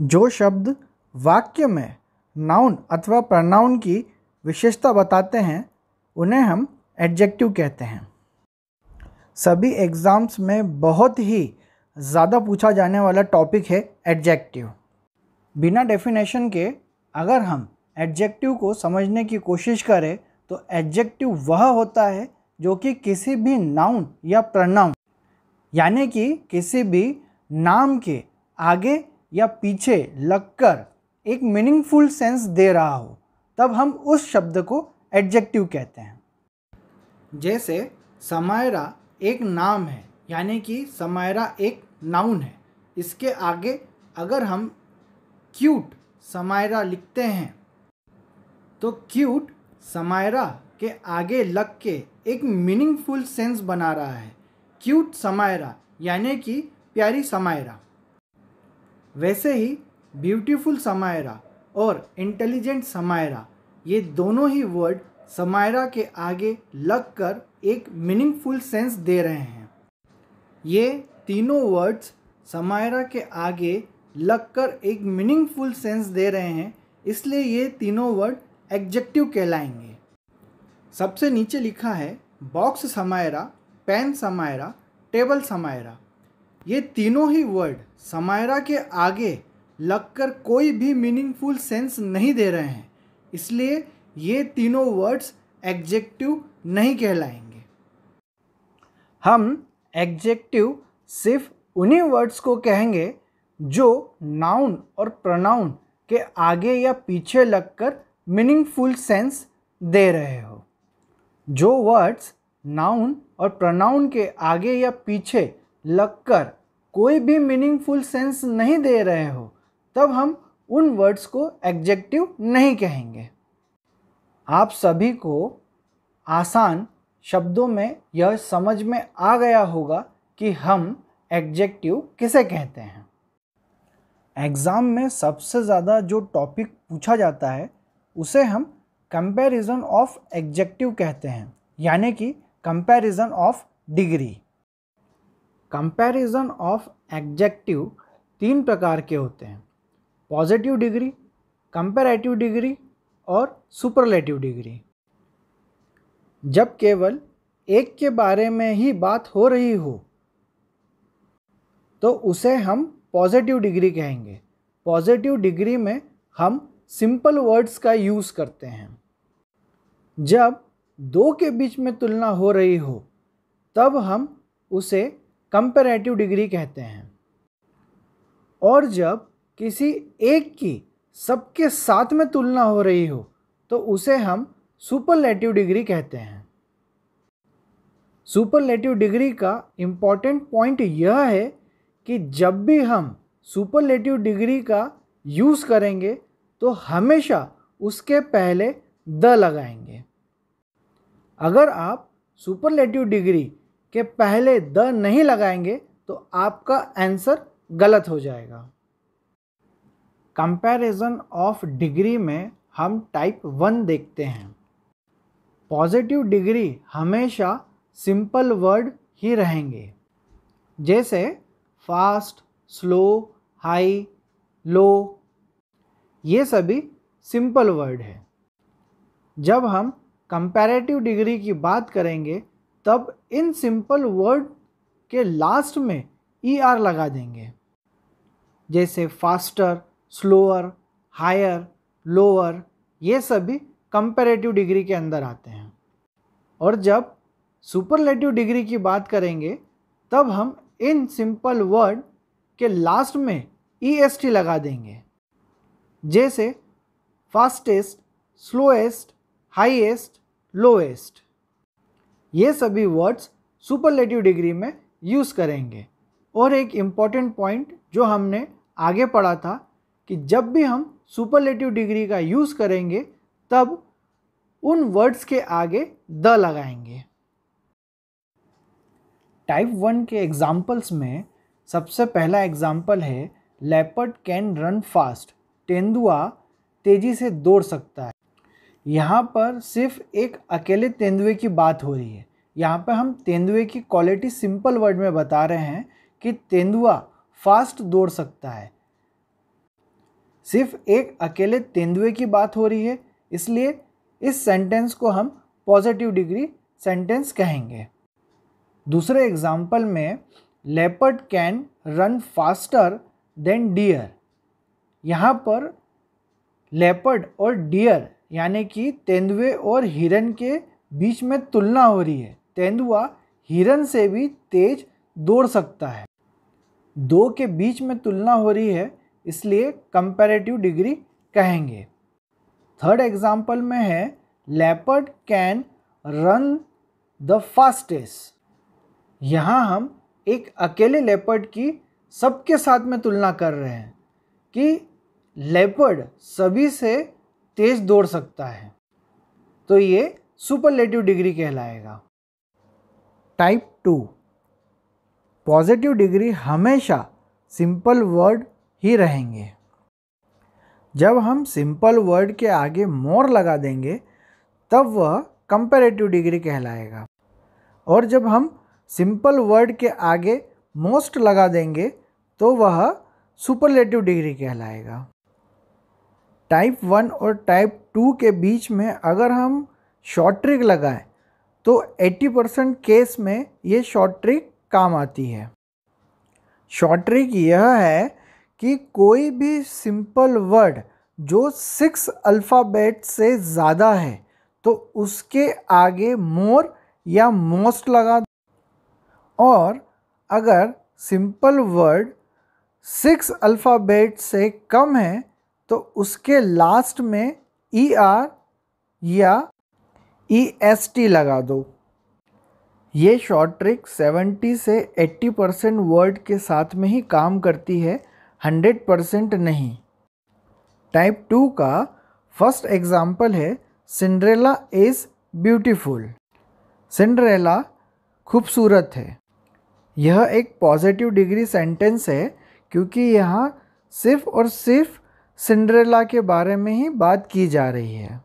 जो शब्द वाक्य में नाउन अथवा प्रनाउन की विशेषता बताते हैं उन्हें हम एडजेक्टिव कहते हैं सभी एग्ज़ाम्स में बहुत ही ज़्यादा पूछा जाने वाला टॉपिक है एडजेक्टिव बिना डेफिनेशन के अगर हम एडजेक्टिव को समझने की कोशिश करें तो एडजेक्टिव वह होता है जो कि किसी भी नाउन या प्रनाउन यानी कि किसी भी नाम के आगे या पीछे लगकर एक मीनिंगफुल सेंस दे रहा हो तब हम उस शब्द को एडजेक्टिव कहते हैं जैसे समायरा एक नाम है यानी कि समायरा एक नाउन है इसके आगे अगर हम क्यूट समायरा लिखते हैं तो क्यूट समायरा के आगे लग के एक मीनिंगफुल सेंस बना रहा है क्यूट समायरा यानी कि प्यारी समायरा वैसे ही ब्यूटीफुल समायरा और इंटेलिजेंट समायरा ये दोनों ही वर्ड समायरा के आगे लग कर एक मीनिंगफुल सेंस दे रहे हैं ये तीनों वर्ड्स समायरा के आगे लग कर एक मीनिंगफुल सेंस दे रहे हैं इसलिए ये तीनों वर्ड एग्जेक्टिव कहलाएंगे सबसे नीचे लिखा है बॉक्स समायरा पेन समायरा टेबल समायरा ये तीनों ही वर्ड समायरा के आगे लगकर कोई भी मीनिंगफुल सेंस नहीं दे रहे हैं इसलिए ये तीनों वर्ड्स एग्जेक्टिव नहीं कहलाएंगे हम एग्जेक्टिव सिर्फ उन्हीं वर्ड्स को कहेंगे जो नाउन और प्रनाउन के आगे या पीछे लगकर मीनिंगफुल सेंस दे रहे हो जो वर्ड्स नाउन और प्रनाउन के आगे या पीछे लगकर कोई भी मीनिंगफुल सेंस नहीं दे रहे हो तब हम उन वर्ड्स को एग्जेक्टिव नहीं कहेंगे आप सभी को आसान शब्दों में यह समझ में आ गया होगा कि हम एग्जेक्टिव किसे कहते हैं एग्ज़ाम में सबसे ज़्यादा जो टॉपिक पूछा जाता है उसे हम कंपैरिजन ऑफ एग्जेक्टिव कहते हैं यानी कि comparison of degree comparison of adjective तीन प्रकार के होते हैं पॉजिटिव डिग्री कंपेरेटिव डिग्री और सुपरलेटिव डिग्री जब केवल एक के बारे में ही बात हो रही हो तो उसे हम पॉजिटिव डिग्री कहेंगे पॉजिटिव डिग्री में हम सिंपल वर्ड्स का यूज़ करते हैं जब दो के बीच में तुलना हो रही हो तब हम उसे कंपेरेटिव डिग्री कहते हैं और जब किसी एक की सबके साथ में तुलना हो रही हो तो उसे हम सुपरलेटिव डिग्री कहते हैं सुपरलेटिव डिग्री का इम्पॉर्टेंट पॉइंट यह है कि जब भी हम सुपरलेटिव डिग्री का यूज़ करेंगे तो हमेशा उसके पहले द लगाएंगे अगर आप सुपरलेटिव डिग्री के पहले द नहीं लगाएंगे तो आपका आंसर गलत हो जाएगा कंपैरिजन ऑफ डिग्री में हम टाइप वन देखते हैं पॉजिटिव डिग्री हमेशा सिंपल वर्ड ही रहेंगे जैसे फास्ट स्लो हाई लो ये सभी सिंपल वर्ड है जब हम कंपैरेटिव डिग्री की बात करेंगे तब इन सिंपल वर्ड के लास्ट में ई e आर लगा देंगे जैसे फास्टर स्लोअर हायर लोअर ये सभी कंपेरेटिव डिग्री के अंदर आते हैं और जब सुपरलेटिव डिग्री की बात करेंगे तब हम इन सिंपल वर्ड के लास्ट में ई एस टी लगा देंगे जैसे फास्टेस्ट स्लोएस्ट हाईएस्ट लोएस्ट ये सभी वर्ड्स सुपरलेटिव डिग्री में यूज़ करेंगे और एक इम्पॉर्टेंट पॉइंट जो हमने आगे पढ़ा था कि जब भी हम सुपरलेटिव डिग्री का यूज़ करेंगे तब उन वर्ड्स के आगे द लगाएंगे टाइप वन के एग्जाम्पल्स में सबसे पहला एग्जाम्पल है लेपर्ड कैन रन फास्ट तेंदुआ तेज़ी से दौड़ सकता है यहाँ पर सिर्फ एक अकेले तेंदुए की बात हो रही है यहाँ पर हम तेंदुए की क्वालिटी सिंपल वर्ड में बता रहे हैं कि तेंदुआ फास्ट दौड़ सकता है सिर्फ एक अकेले तेंदुए की बात हो रही है इसलिए इस सेंटेंस को हम पॉजिटिव डिग्री सेंटेंस कहेंगे दूसरे एग्जाम्पल में leopard can run faster than deer यहाँ पर लेपर्ड और डियर यानी कि तेंदुए और हिरन के बीच में तुलना हो रही है तेंदुआ हिरन से भी तेज दौड़ सकता है दो के बीच में तुलना हो रही है इसलिए कंपेरेटिव डिग्री कहेंगे थर्ड एग्जाम्पल में है leopard can run the fastest यहाँ हम एक अकेले लेपर्ड की सबके साथ में तुलना कर रहे हैं कि लेपर्ड सभी से तेज दौड़ सकता है तो ये सुपरलेटिव डिग्री कहलाएगा टाइप टू पॉजिटिव डिग्री हमेशा सिंपल वर्ड ही रहेंगे जब हम सिंपल वर्ड के आगे मोर लगा देंगे तब वह कंपेरेटिव डिग्री कहलाएगा और जब हम सिंपल वर्ड के आगे मोस्ट लगा देंगे तो वह सुपरलेटिव डिग्री कहलाएगा टाइप वन और टाइप टू के बीच में अगर हम शॉर्ट ट्रिक लगाएं तो 80 परसेंट केस में ये शॉर्ट ट्रिक काम आती है शॉर्ट ट्रिक यह है कि कोई भी सिंपल वर्ड जो सिक्स अल्फ़ाबेट से ज़्यादा है तो उसके आगे मोर या मोस्ट लगा दो और अगर सिंपल वर्ड सिक्स अल्फ़ाबेट से कम है तो उसके लास्ट में ई e आर या ई एस टी लगा दो ये शॉर्ट ट्रिक 70 से 80 परसेंट वर्ड के साथ में ही काम करती है 100 परसेंट नहीं टाइप टू का फर्स्ट एग्जाम्पल है सिंड्रेला इज़ ब्यूटीफुल सिंड्रेला खूबसूरत है यह एक पॉजिटिव डिग्री सेंटेंस है क्योंकि यहाँ सिर्फ और सिर्फ सिंड्रेला के बारे में ही बात की जा रही है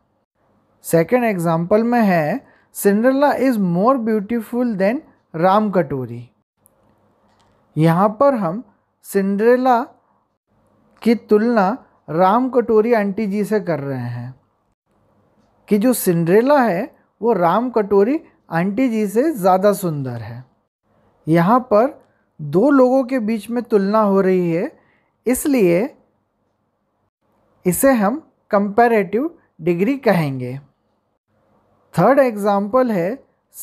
सेकेंड एग्जाम्पल में है Cinderella is more beautiful than Ram Katori यहाँ पर हम सिंड्रेला की तुलना राम कटोरी आंटी जी से कर रहे हैं कि जो सिंड्रेला है वो राम कटोरी आंटी जी से ज़्यादा सुंदर है यहाँ पर दो लोगों के बीच में तुलना हो रही है इसलिए इसे हम कंपैरेटिव डिग्री कहेंगे थर्ड एग्जाम्पल है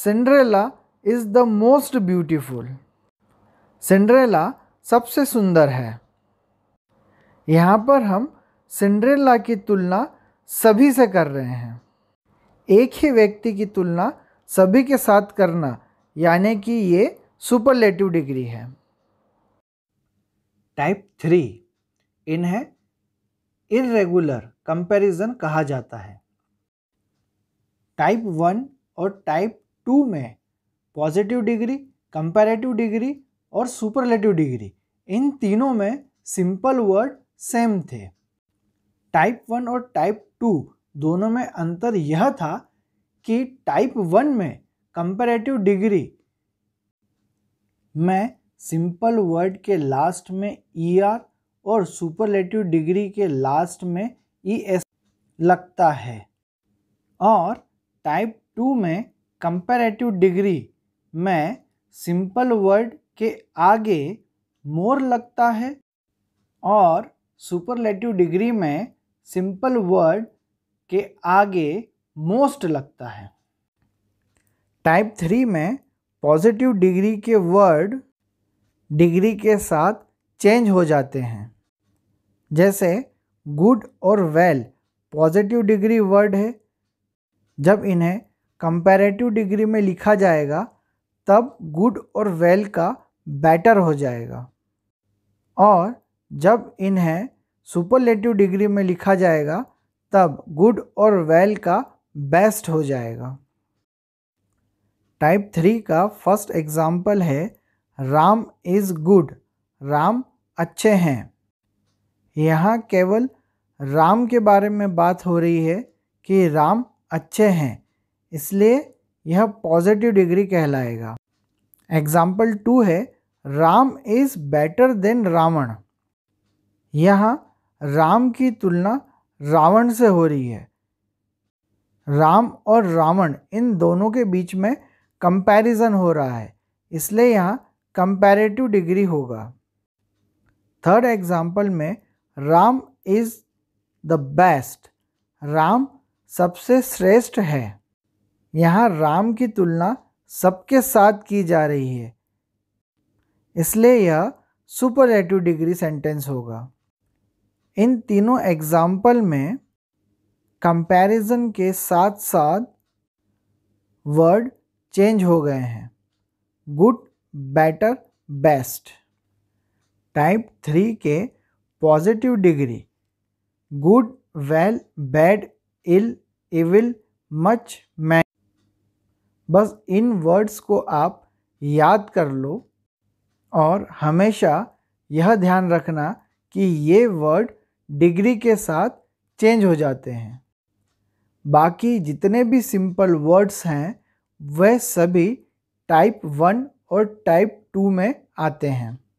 Cinderella is the most beautiful Cinderella सबसे सुंदर है यहाँ पर हम सिंड्रेला की तुलना सभी से कर रहे हैं एक ही व्यक्ति की तुलना सभी के साथ करना यानी कि ये सुपरलेटिव डिग्री है टाइप थ्री इन है इरेगुलर कंपैरिजन कहा जाता है टाइप वन और टाइप टू में पॉजिटिव डिग्री कंपैरेटिव डिग्री और सुपरलेटिव डिग्री इन तीनों में सिंपल वर्ड सेम थे टाइप वन और टाइप टू दोनों में अंतर यह था कि टाइप वन में कंपैरेटिव डिग्री में सिंपल वर्ड के लास्ट में ई e आर और सुपरलेटिव डिग्री के लास्ट में ई e एस लगता है और टाइप टू में कंपेरेटिव डिग्री में सिंपल वर्ड के आगे मोर लगता है और सुपरलेटिव डिग्री में सिंपल वर्ड के आगे मोस्ट लगता है टाइप थ्री में पॉजिटिव डिग्री के वर्ड डिग्री के साथ चेंज हो जाते हैं जैसे गुड और वेल पॉजिटिव डिग्री वर्ड है जब इन्हें कंपैरेटिव डिग्री में लिखा जाएगा तब गुड और वेल का बेटर हो जाएगा और जब इन्हें सुपरलेटिव डिग्री में लिखा जाएगा तब गुड और वेल का बेस्ट हो जाएगा टाइप थ्री का फर्स्ट एग्जाम्पल है राम इज़ गुड राम अच्छे हैं यहाँ केवल राम के बारे में बात हो रही है कि राम अच्छे हैं इसलिए यह पॉजिटिव डिग्री कहलाएगा एग्जाम्पल टू है Ram is better than Ravan यहाँ राम की तुलना रावण से हो रही है राम और रावण इन दोनों के बीच में कंपैरिजन हो रहा है इसलिए यहाँ कंपैरेटिव डिग्री होगा थर्ड एग्जाम्पल में Ram is the best Ram सबसे श्रेष्ठ है यहाँ राम की तुलना सबके साथ की जा रही है इसलिए यह सुपर एटिव डिग्री सेंटेंस होगा इन तीनों एग्जाम्पल में कंपैरिजन के साथ साथ वर्ड चेंज हो गए हैं good better best type three के positive degree good well bad ill evil much man बस इन वर्ड्स को आप याद कर लो और हमेशा यह ध्यान रखना कि ये वर्ड डिग्री के साथ चेंज हो जाते हैं बाकी जितने भी सिंपल वर्ड्स हैं वह सभी टाइप वन और टाइप टू में आते हैं